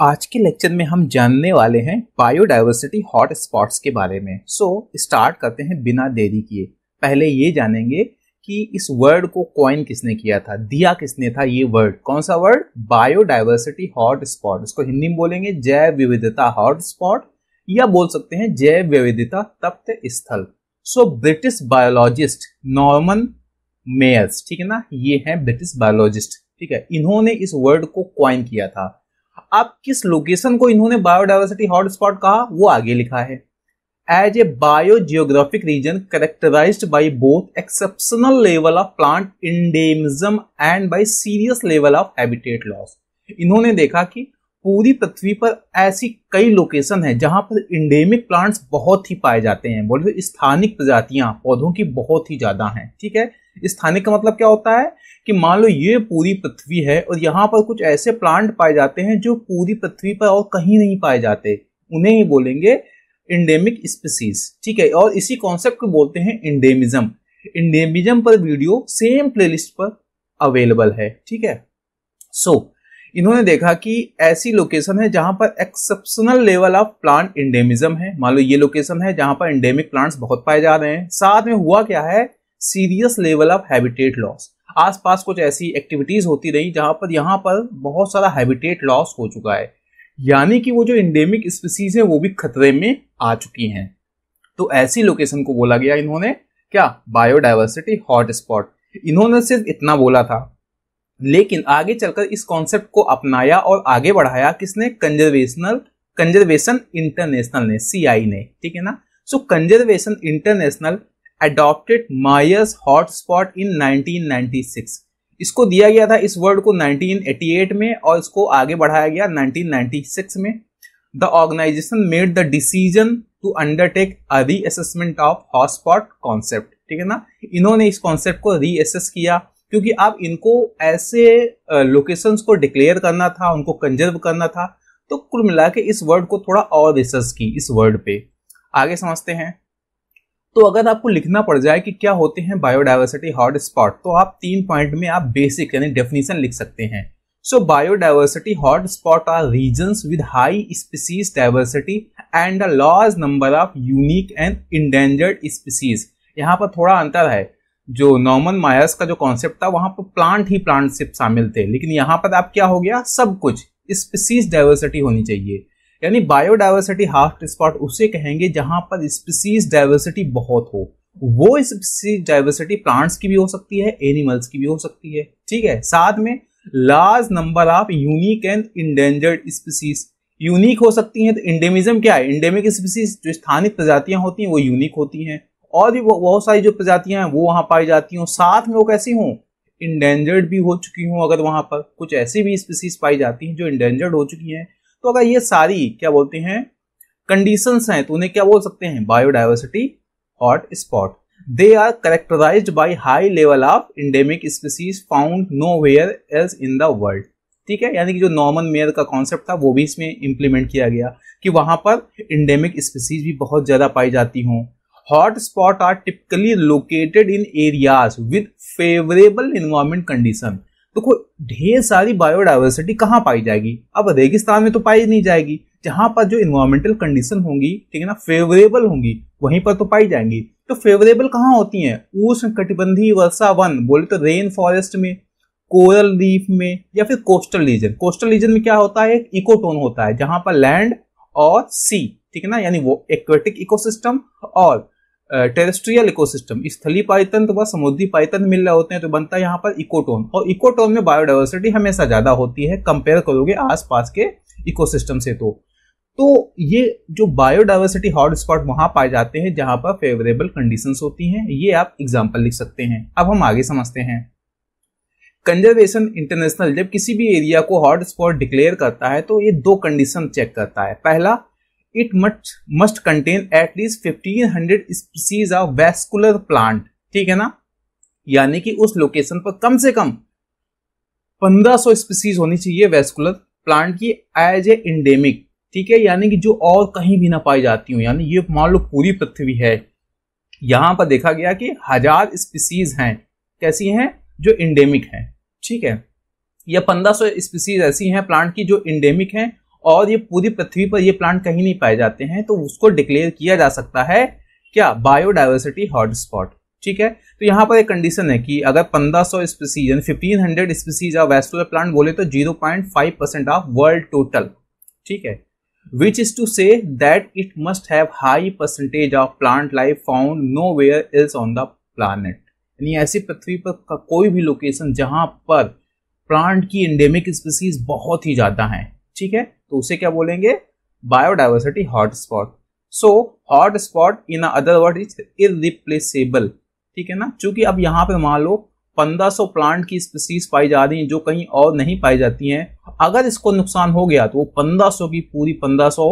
आज के लेक्चर में हम जानने वाले हैं बायोडाइवर्सिटी हॉट स्पॉट्स के बारे में सो so, स्टार्ट करते हैं बिना देरी किए पहले ये जानेंगे कि इस वर्ड को कॉइन किसने किया था दिया किसने था ये वर्ड कौन सा वर्ड बायोडाइवर्सिटी हॉट स्पॉट इसको हिंदी में बोलेंगे जैव विविधता हॉट स्पॉट या बोल सकते हैं जैव विविधता तप्त स्थल so British biologist Norman Myers ठीक है ना ये है ब्रिटिश बायोलॉजिस्ट ठीक है इन्होंने इस वर्ड को क्वाइन किया था अब किस लोकेशन को इन्होंने बायोडाइवर्सिटी हॉटस्पॉट कहा वो आगे लिखा है as a biogeographic region characterize by both exceptional level of plant endemism and by serious level of habitat loss इन्होंने देखा कि पूरी पृथ्वी पर ऐसी कई लोकेशन है जहां पर इंडेमिक प्लांट्स बहुत ही पाए जाते हैं बोले तो स्थानिक प्रजातियां पौधों की बहुत ही ज्यादा हैं ठीक है स्थानिक का मतलब क्या होता है कि मान लो ये पूरी पृथ्वी है और यहाँ पर कुछ ऐसे प्लांट पाए जाते हैं जो पूरी पृथ्वी पर और कहीं नहीं पाए जाते उन्हें ही बोलेंगे इंडेमिक स्पीसीज ठीक है और इसी कॉन्सेप्ट को बोलते हैं इंडेमिज्म इंडेमिज्म पर वीडियो सेम प्लेलिस्ट पर अवेलेबल है ठीक है सो so, इन्होंने देखा कि ऐसी लोकेशन है जहां पर exceptional level of plant endemism है मान लो ये लोकेशन है जहां पर इंडेमिक प्लांट्स बहुत पाए जा रहे हैं साथ में हुआ क्या है serious level of habitat loss आसपास कुछ ऐसी एक्टिविटीज होती रही जहां पर यहां पर बहुत सारा हैबिटेट लॉस हो चुका है यानी कि वो जो इंडेमिक स्पीसीज है वो भी खतरे में आ चुकी हैं तो ऐसी लोकेशन को बोला गया इन्होंने क्या बायोडाइवर्सिटी हॉटस्पॉट इन्होंने सिर्फ इतना बोला था लेकिन आगे चलकर इस कॉन्सेप्ट को अपनाया और आगे बढ़ाया किसने कंजर्वेशनल कंजर्वेशन इंटरनेशनल ने सीआई ने ठीक है ना so conservation international adopted Myers hotspot in 1996 इसको दिया गया था इस वर्ड को 1988 में और इसको आगे बढ़ाया गया 1996 में the organisation made the decision to undertake a reassessment of hotspot concept ठीक है ना इन्होंने इस कॉन्सेप्ट को रीअसेस किया क्योंकि आप इनको ऐसे लोकेशन को डिक्लेयर करना था उनको कंजर्व करना था तो कुल मिला के इस वर्ड को थोड़ा और रिसर्च की इस वर्ड पे आगे समझते हैं तो अगर आपको लिखना पड़ जाए कि क्या होते हैं बायोडाइवर्सिटी हॉट स्पॉट तो आप तीन पॉइंट में आप बेसिक यानी डेफिनेशन लिख सकते हैं so biodiversity hotspot are region with high species diversity and a large number of unique and endangered species यहाँ पर थोड़ा अंतर है जो नॉर्मन मायर्स का जो कॉन्सेप्ट था वहां पर प्लांट ही प्लांट सिर्फ शामिल थे लेकिन यहाँ पर आप क्या हो गया सब कुछ स्पीसीज डाइवर्सिटी होनी चाहिए यानी बायोडाइवर्सिटी हाफ स्पॉट उसे कहेंगे जहां पर स्पीसीज डाइवर्सिटी बहुत हो वो स्पीसीज डाइवर्सिटी प्लांट्स की भी हो सकती है एनिमल्स की भी हो सकती है ठीक है साथ में large number of unique and endangered species unique हो सकती हैं तो इंडेमिज्म क्या है इंडेमिक स्पीसीज जो स्थानिक प्रजातियां होती हैं वो यूनिक होती हैं और भी बहुत सारी जो प्रजातियां हैं वो वहां पाई जाती हूँ साथ में वो कैसी हों इंडेंजर्ड भी हो चुकी हूँ अगर वहां पर कुछ ऐसी भी स्पीसीज पाई जाती हैं जो इंडेंजर्ड हो चुकी हैं तो अगर ये सारी क्या बोलते हैं कंडीशंस हैं तो उन्हें क्या बोल सकते हैं biodiversity hotspot they are characterize by high level of endemic species found nowhere else in the world ठीक है यानी कि जो नॉर्मन मेयर का कॉन्सेप्ट था वो भी इसमें इंप्लीमेंट किया गया कि वहां पर इंडेमिक स्पीसीज भी बहुत ज्यादा पाई जाती हों hotspot are typically located in areas with favourable environment condition तो कोई ढेर सारी बायोडाइवर्सिटी कहाँ पाई जाएगी अब रेगिस्तान में तो पाई नहीं जाएगी जहां पर जो इन्वायरमेंटल कंडीशन होंगी ठीक है ना फेवरेबल होंगी वहीं पर तो पाई जाएंगी तो फेवरेबल कहाँ होती है उष्ण कटिबंधी वर्षा वन बोले तो रेन फॉरेस्ट में कोरल रीफ में या फिर कोस्टल रीजन कोस्टल रीजन में क्या होता है एक इकोटोन होता है जहां पर लैंड और सी ठीक है ना यानी वो एक्वेटिक इकोसिस्टम और टेरेस्ट्रियल इकोसिस्टम स्थली पारितंत्र व समुद्री पायतन मिल रहे होते हैं तो बनता है यहाँ पर इकोटोन और इकोटोन में बायोडाइवर्सिटी हमेशा ज़्यादा होती है कंपेयर करोगे आसपास के इकोसिस्टम से तो तो ये जो बायोडाइवर्सिटी हॉटस्पॉट वहां पाए जाते हैं जहां पर फेवरेबल कंडीशन होती हैं ये आप एग्जाम्पल लिख सकते हैं अब हम आगे समझते हैं कंजर्वेशन इंटरनेशनल जब किसी भी एरिया को हॉटस्पॉट डिक्लेयर करता है तो ये दो कंडीशन चेक करता है पहला it must must contain at least fifteen hundred species of vascular plant ठीक है ना यानी कि उस लोकेशन पर कम से कम 1500 स्पीसीज होनी चाहिए वेस्कुलर प्लांट की एज ए इंडेमिक ठीक है यानी कि जो और कहीं भी ना पाई जाती हूँ यानी ये मान लो पूरी पृथ्वी है यहां पर देखा गया कि हजार स्पीसीज हैं कैसी हैं जो इंडेमिक हैं ठीक है या 1500 स्पीसीज ऐसी हैं प्लांट की जो इंडेमिक हैं और ये पूरी पृथ्वी पर ये प्लांट कहीं नहीं पाए जाते हैं तो उसको डिक्लेयर किया जा सकता है क्या बायोडाइवर्सिटी हॉटस्पॉट ठीक है तो यहाँ पर एक कंडीशन है कि अगर 1500 स्पीसीज यानी hundred species of vascular plant बोले तो 0.5 परसेंट ऑफ वर्ल्ड टोटल ठीक है which is to say that it must have high percentage of plant life found nowhere else on the planet यानी ऐसी पृथ्वी पर कोई भी लोकेशन जहां पर प्लांट की एंडेमिक स्पीसीज बहुत ही ज़्यादा हैं ठीक है तो उसे क्या बोलेंगे biodiversity hotspot so hotspot in other word is irreplaceable ठीक है ना चूंकि अब यहाँ पे मान लो 1500 प्लांट की स्पीसीज पाई जा रही हैं जो कहीं और नहीं पाई जाती हैं अगर इसको नुकसान हो गया तो वो 1500 की पूरी 1500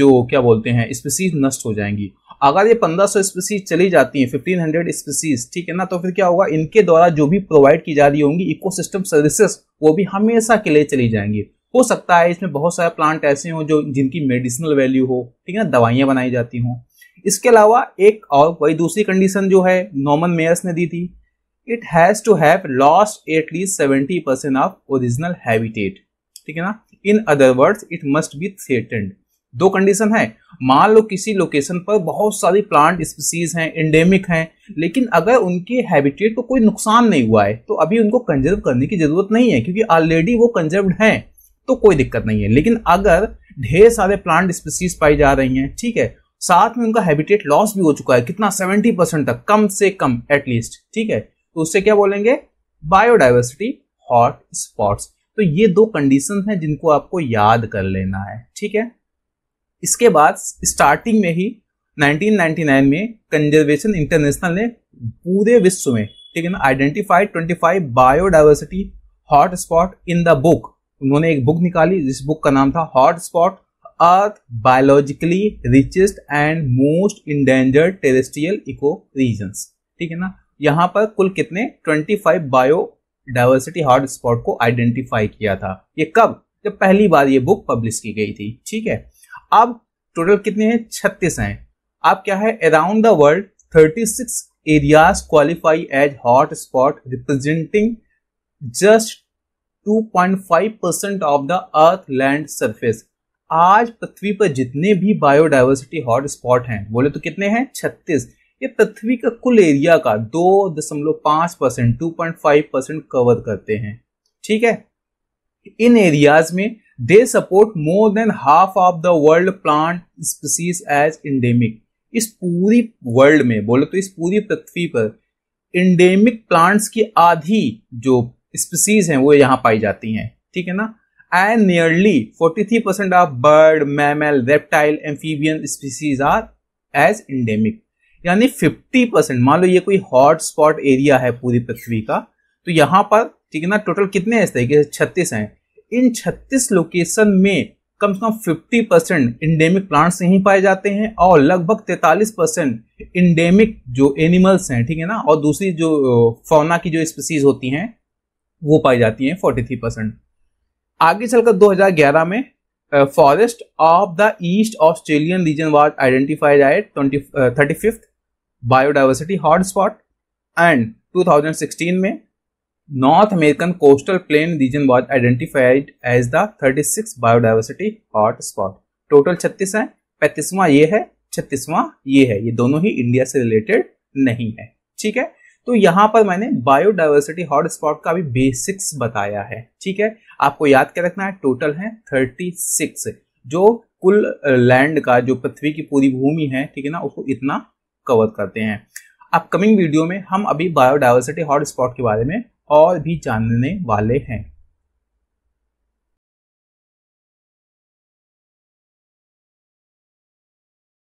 जो क्या बोलते हैं स्पीसीज नष्ट हो जाएंगी अगर ये 1500 स्पीसीज चली जाती हैं 1500 स्पीसीज ठीक है ना तो फिर क्या होगा इनके द्वारा जो भी प्रोवाइड की जा रही होंगी इकोसिस्टम सर्विसेज वो भी हमेशा के लिए चली जाएंगी हो सकता है इसमें बहुत सारे प्लांट ऐसे हों जो जिनकी मेडिसिनल वैल्यू हो ठीक है ना दवाइयाँ बनाई जाती हों इसके अलावा एक और वही दूसरी कंडीशन जो है नॉमन मेयर्स ने दी थी it has to have lost at least seventy percent of original habitat ठीक है ना in other words it must be threatened दो कंडीशन है मान लो किसी लोकेशन पर बहुत सारी प्लांट स्पीसीज हैं एंडेमिक हैं लेकिन अगर उनके हैबिटेट को कोई नुकसान नहीं हुआ है तो अभी उनको कंजर्व करने की जरूरत नहीं है क्योंकि ऑलरेडी वो कंजर्व्ड हैं तो कोई दिक्कत नहीं है लेकिन अगर ढेर सारे प्लांट स्पीसीज पाई जा रही हैं ठीक है साथ में उनका हैबिटेट लॉस भी हो चुका है कितना सेवेंटी परसेंट तक कम से कम एटलीस्ट ठीक है तो उससे क्या बोलेंगे बायोडाइवर्सिटी हॉट स्पॉट्स तो ये दो कंडीशन हैं जिनको आपको याद कर लेना है ठीक है इसके बाद स्टार्टिंग में ही 1999 में कंजर्वेशन इंटरनेशनल ने पूरे विश्व में ठीक है ना identified 25 biodiversity hotspot in the book उन्होंने एक बुक निकाली जिस बुक का नाम था hotspot earth biologically richest and most endangered terrestrial ecoregion ठीक है ना यहाँ पर कुल कितने 25 बायो डाइवर्सिटी हॉट स्पॉट को आइडेंटिफाई किया था ये कब जब पहली बार ये बुक पब्लिश की गई थी ठीक है अब टोटल कितने हैं छत्तीस हैं अब क्या है around the world 36 areas qualify as hotspot representing just 2.5 percent of the earth land surface आज पृथ्वी पर जितने भी बायोडाइवर्सिटी हॉटस्पॉट हैं बोले तो कितने हैं 36 ये पृथ्वी का कुल एरिया का दो दशमलव पांच percent two point five percent cover करते हैं ठीक है इन एरियाज में they support more than half of the world plant species as endemic इस पूरी वर्ल्ड में बोले तो इस पूरी पृथ्वी पर इंडेमिक प्लांट्स की आधी जो स्पीसीज हैं वो यहाँ पाई जाती हैं ठीक है ना and nearly 43 percent of bird mammal reptile amphibian species are as endemic यानी 50 परसेंट मान लो ये कोई हॉट स्पॉट एरिया है पूरी पृथ्वी का तो यहाँ पर ठीक है ना टोटल कितने हैं कि छत्तीस हैं इन 36 लोकेशन में कम से कम 50 परसेंट इंडेमिक प्लांट्स यहीं पाए जाते हैं और लगभग 43 परसेंट इंडेमिक जो एनिमल्स हैं ठीक है ना और दूसरी जो फौना की जो स्पीसीज होती हैं वो पाई जाती हैं 43 परसेंट आगे चलकर 2011 में forest of the East Australian region was identified at thirty fifth biodiversity hotspot and 2016 में North American coastal plain region was identified as the 36 biodiversity hotspot total 36 है पैंतीसवां ये है छत्तीसवां ये है ये दोनों ही इंडिया से रिलेटेड नहीं है ठीक है तो यहां पर मैंने बायोडाइवर्सिटी हॉटस्पॉट का भी बेसिक्स बताया है ठीक है आपको याद क्या रखना है टोटल है थर्टी सिक्स जो कुल लैंड का जो पृथ्वी की पूरी भूमि है ठीक है ना उसको इतना कवर करते हैं अपकमिंग वीडियो में हम अभी बायोडाइवर्सिटी हॉटस्पॉट के बारे में और भी जानने वाले हैं